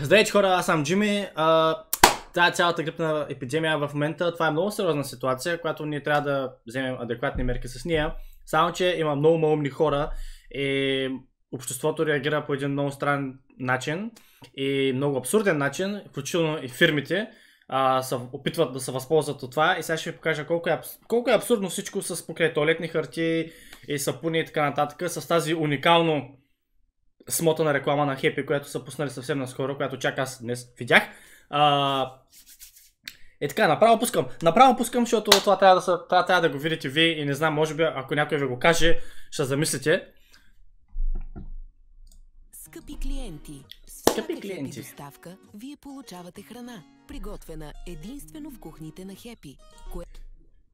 Здравейте хора, аз съм Джими. е цялата грипна епидемия в момента, това е много сериозна ситуация, която ние трябва да вземем адекватни мерки с нея. Само, че има много малумни хора и обществото реагира по един много странен начин и много абсурден начин, включително и фирмите а, са, опитват да се възползват от това и сега ще ви покажа колко е, колко е абсурдно всичко с покрай туалетни харти и сапуни и така нататък, с тази уникално смотана реклама на Хепи, която са пуснали съвсем наскоро, която чак аз днес видях. А, е така, направо пускам. Направо пускам, защото това трябва да, са, това трябва да го видите вие и не знам, може би ако някой ви го каже, ще замислите. Скъпи клиенти, Скъпи клиенти. доставка вие получавате храна, приготвена единствено в кухните на Хепи. Кое...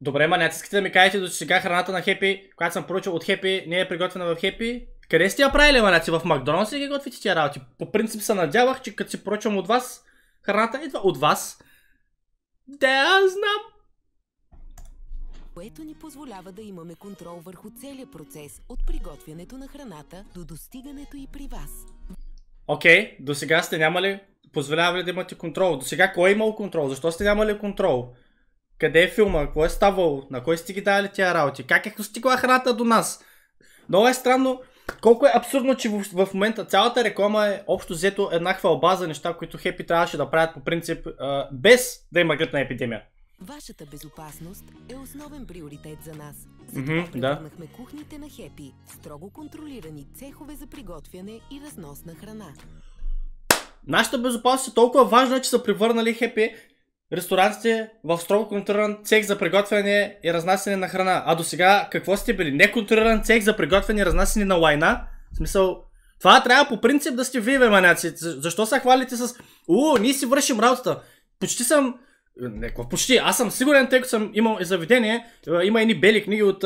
Добре, ма не искате да ми кажете до сега храната на Хепи, която съм поръчал от Хепи, не е приготвена в Хепи? Къде сте я правили, манаци? В Макдоналдс ли ги готвите тия работи? По принцип се надявах, че като си поръчвам от вас, храната идва от вас. Да, знам. Което ни позволява да имаме контрол върху целият процес от приготвянето на храната до достигането и при вас. Окей, okay, до сега сте нямали позволява ли да имате контрол? До сега кой е имал контрол? Защо сте нямали контрол? Къде е филма? Какво е ставало? На кой сте ги дали тия работи? Как е стигла храната до нас? Много е странно колко е абсурдно, че в, в момента цялата реклама е общо взето една хвалба за неща, които Хепи трябваше да правят по принцип а, без да има гръбна епидемия. Вашата безопасност е основен приоритет за нас. Затова mm-hmm, превърнахме да. кухните на Хепи строго контролирани цехове за приготвяне и разносна храна. Нашата безопасност е толкова важна, че са превърнали Хепи ресторантите в строго контролиран цех за приготвяне и разнасяне на храна. А до сега какво сте били? Неконтролиран цех за приготвяне и разнасяне на лайна? В смисъл, това трябва по принцип да сте вие, маняци. Защо се хвалите с... О, ние си вършим работата. Почти съм... Не, почти. Аз съм сигурен, тъй като съм имал заведение. Е, има едни бели книги от...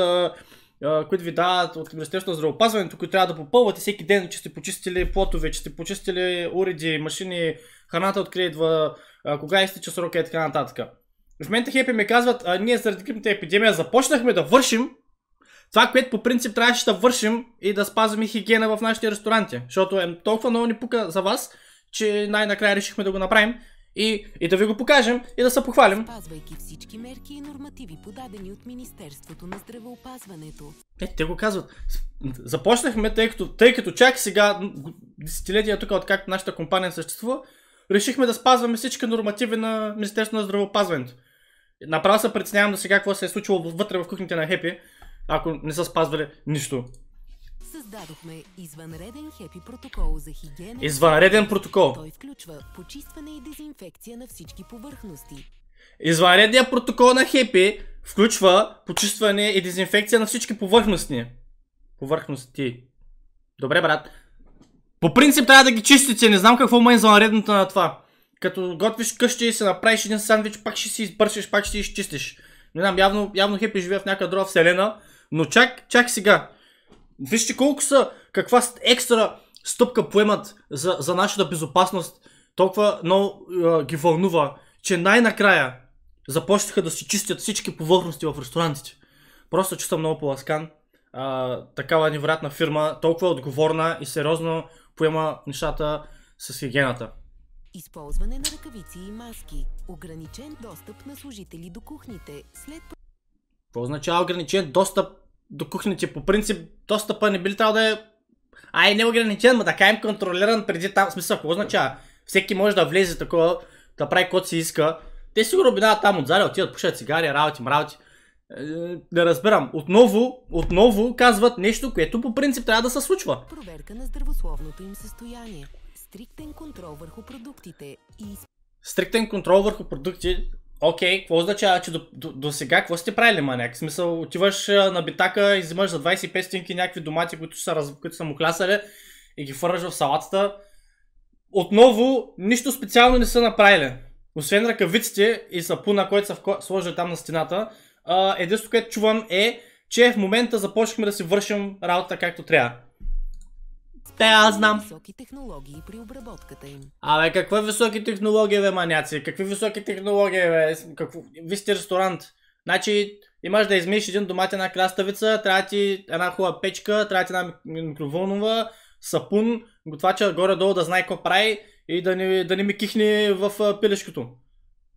които ви дават от Министерството на здравеопазването, които трябва да попълвате всеки ден, че сте почистили плотове, че сте почистили уреди, машини, храната открива кога изтича срока и така нататък. В момента хепи ми казват, а, ние заради грипната епидемия започнахме да вършим това, което по принцип трябваше да вършим и да спазваме хигиена в нашите ресторанти. Защото е толкова много ни пука за вас, че най-накрая решихме да го направим и, и да ви го покажем и да се похвалим. Спазвайки всички мерки и нормативи, подадени от Министерството на здравеопазването. Е, те го казват. Започнахме, тъй като, тъй като чак сега десетилетия тук, откакто нашата компания съществува, решихме да спазваме всички нормативи на Министерството на здравеопазването. Направо се преценявам до сега какво се е случило вътре в кухните на Хепи, ако не са спазвали нищо. Създадохме извънреден хепи протокол за хигиена. Извънреден протокол. Той включва почистване и дезинфекция на всички повърхности. Извънредният протокол на хепи включва почистване и дезинфекция на всички повърхности. Повърхности. Добре, брат. По принцип трябва да ги чистите, не знам какво ме е извънредното на това. Като готвиш къщи и се направиш един сандвич, пак ще си избършиш, пак ще си изчистиш. Не знам, явно, явно Хепи живее в някаква друга вселена, но чак, чак сега. Вижте колко са, каква екстра стъпка поемат за, за нашата безопасност. Толкова много е, ги вълнува, че най-накрая започнаха да си чистят всички повърхности в ресторантите. Просто чувствам много поласкан а, такава невероятна фирма, толкова отговорна и сериозно поема нещата с хигиената. Използване на ръкавици и маски. Ограничен достъп на служители до кухните. След... Какво означава ограничен достъп до кухните? По принцип, достъпа не би трябва да е... Ай, не ограничен, но така им контролиран преди там. В смисъл, какво означава? Всеки може да влезе такова, да прави каквото си иска. Те сигурно бинават там отзад, отиват, пушат цигари, работи, мравти. Е, е, да разбирам. Отново, отново казват нещо, което по принцип трябва да се случва. Проверка на здравословното им състояние. Стриктен контрол върху продуктите и... Стриктен контрол върху продукти. Окей, okay, какво означава, че до, до, до сега какво сте правили, маняк? В смисъл, отиваш е, на битака, изимаш за 25 стинки някакви домати, които са, които са му клясали и ги фърваш в салатата. Отново, нищо специално не са направили. Освен ръкавиците и сапуна, който са в... сложили там на стената, единството, което чувам е, че в момента започнахме да си вършим работа както трябва. Те, аз знам. Високи технологии при обработката им. Абе, каква високи технологии, бе, маняци? Какви високи технологии, бе? Какво... Вие сте ресторант. Значи, имаш да измиеш един домат, една краставица, трябва ти една хубава печка, трябва ти една микроволнова, сапун, готвача горе-долу да знае какво прави и да не, да не ми кихне в пилешкото.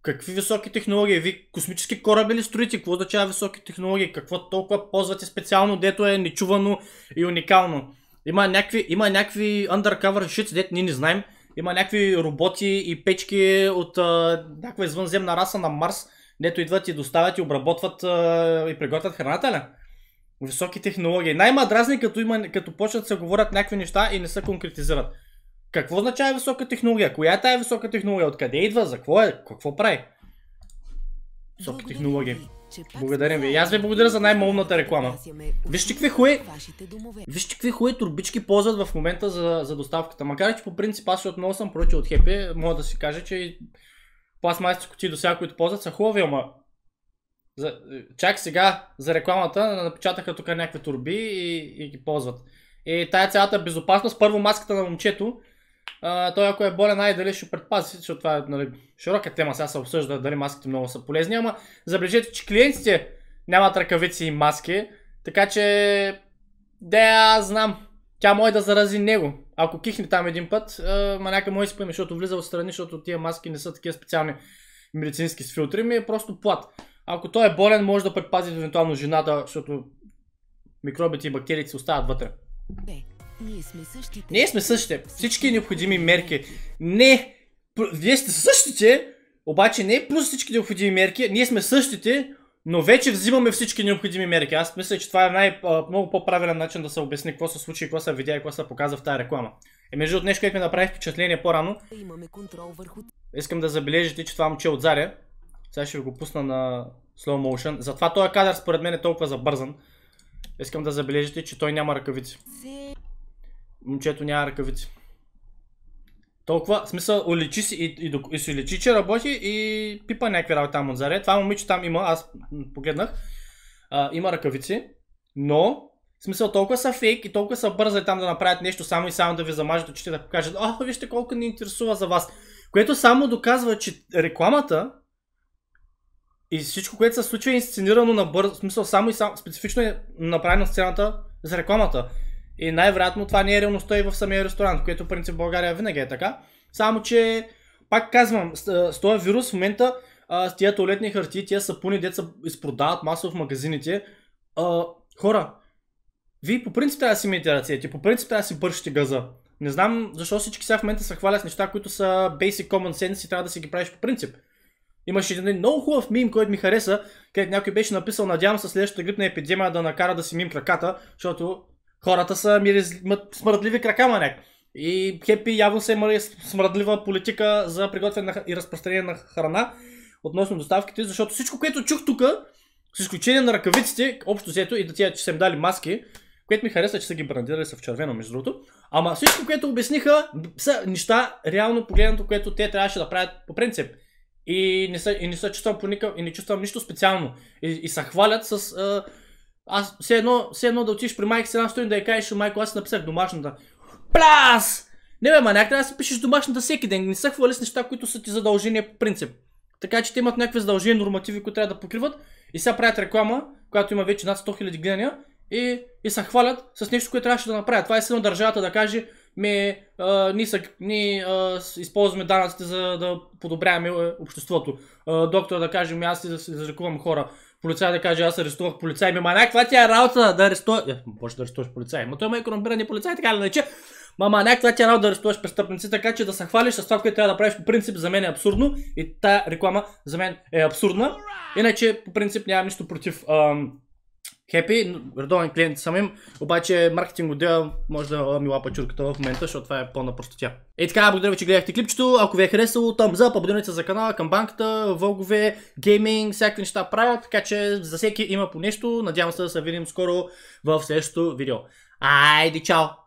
Какви високи технологии? Ви космически кораби ли строите? Какво означава високи технологии? Какво толкова ползвате специално, дето е нечувано и уникално? Има някакви, има някакви undercover shit, дето ние не знаем. Има някакви роботи и печки от а, някаква извънземна раса на Марс, дето идват и доставят и обработват а, и приготвят храната ли? Високи технологии. най мадразни като, има, като почнат да се говорят някакви неща и не се конкретизират. Какво означава висока технология? Коя е тая висока технология? Откъде идва? За какво е? Какво прави? Висока технология. Благодарим ви. И аз ви благодаря за най-молната реклама. Вижте какви хуе... Вижте какви хуе турбички ползват в момента за, доставката. Макар че по принцип аз отново съм поръчал от Хепи, мога да си кажа, че пластмайсите кути до сега, които ползват, са хубави, ама... Чак сега за рекламата напечатаха тук някакви турби и, и ги ползват. И тая цялата безопасност, първо маската на момчето, а, той ако е болен, ай дали ще предпази, защото това е нали, широка тема, сега се обсъжда дали маските много са полезни, ама забележете, че клиентите нямат ръкавици и маски, така че да я знам, тя може да зарази него. Ако кихне там един път, а, маняка може спъне, защото влиза отстрани, защото тия маски не са такива специални медицински с филтри, ми е просто плат. Ако той е болен, може да предпази евентуално жената, защото микробите и бактериите се остават вътре. Ние сме същите. Ние сме същите. Всички необходими мерки. Не, вие сте същите, обаче не плюс всички необходими мерки. Ние сме същите, но вече взимаме всички необходими мерки. Аз мисля, че това е най- много по-правилен начин да се обясни какво се случи, какво се видя и какво се показа в тази реклама. Е, между другото, нещо, което ми направи впечатление по-рано. Върху... Искам да забележите, че това момче е от Заря. Сега ще ви го пусна на slow motion. Затова този кадър според мен е толкова забързан. Искам да забележите, че той няма ръкавици момчето няма ръкавици. Толкова, в смисъл, уличи си и, и, и си уличи, че работи и пипа някакви работи там от заре. Това момиче там има, аз погледнах, а, има ръкавици, но в смисъл, толкова са фейк и толкова са бързали там да направят нещо, само и само да ви замажат очите, да покажат, а, вижте колко ни интересува за вас. Което само доказва, че рекламата и всичко, което се случва е инсценирано на бързо, в смисъл, само и само, специфично е направено сцената за рекламата. И най-вероятно това не е реалността и в самия ресторант, което в принцип в България винаги е така. Само, че пак казвам, с, с този вирус в момента с тия туалетни хартии, тия сапуни, деца изпродават масово в магазините. А, хора, вие по принцип трябва да си миете ръцете, по принцип трябва да си бършите газа. Не знам защо всички сега в момента се хвалят с неща, които са basic common sense и трябва да си ги правиш по принцип. Имаше един много хубав мим, който ми хареса, където някой беше написал, надявам се следващата грипна епидемия да накара да си мим краката, защото хората са миризли, смърдливи крака, маняк. И Хепи явно се има е смърдлива политика за приготвяне и разпространение на храна относно доставките, защото всичко, което чух тук, с изключение на ръкавиците, общо взето и да тия, че са им дали маски, което ми хареса, че са ги брандирали са в червено, между другото. Ама всичко, което обясниха, са неща, реално погледнато, което те трябваше да правят по принцип. И не, са, и не, са чувствам по никъв, и не чувствам нищо специално. И, и се хвалят с Uh, аз все едно, все едно да отидеш при майка си една стоин да я кажеш, майко, аз написах домашната. ПЛАС! Не бе, ма някак трябва да си пишеш домашната всеки ден. Не са хвали с неща, които са ти задължения по принцип. Така че те имат някакви задължения, нормативи, които трябва да покриват. И сега правят реклама, която има вече над 100 000 гледания. И, и се хвалят с нещо, което трябваше да направят. Това е едно държавата да каже, ми, а, ние, ни а, използваме данъците за да подобряваме обществото. А, доктор да каже, ми, аз да излекувам хора полицай да каже, аз арестувах полицай. Ми, мана, това ти е работа да арестуваш? Може да арестуваш полицай. Ма той има и корумпирани полицай, така ли иначе. Мама, някаква тя е работа да арестуваш престъпници, така че да се хвалиш с това, което трябва да правиш, по принцип за мен е абсурдно и тая реклама за мен е абсурдна. Иначе, по принцип, нямам нищо против ам, хепи, редовен клиент съм им, обаче маркетинг отдел може да ми лапа чурката в момента, защото това е пълна простотя. И така, благодаря ви, че гледахте клипчето. Ако ви е харесало, там за, абонирайте се за канала, към банката, вългове, гейминг, всякакви неща правят, така че за всеки има по нещо. Надявам се да се видим скоро в следващото видео. Айде, чао!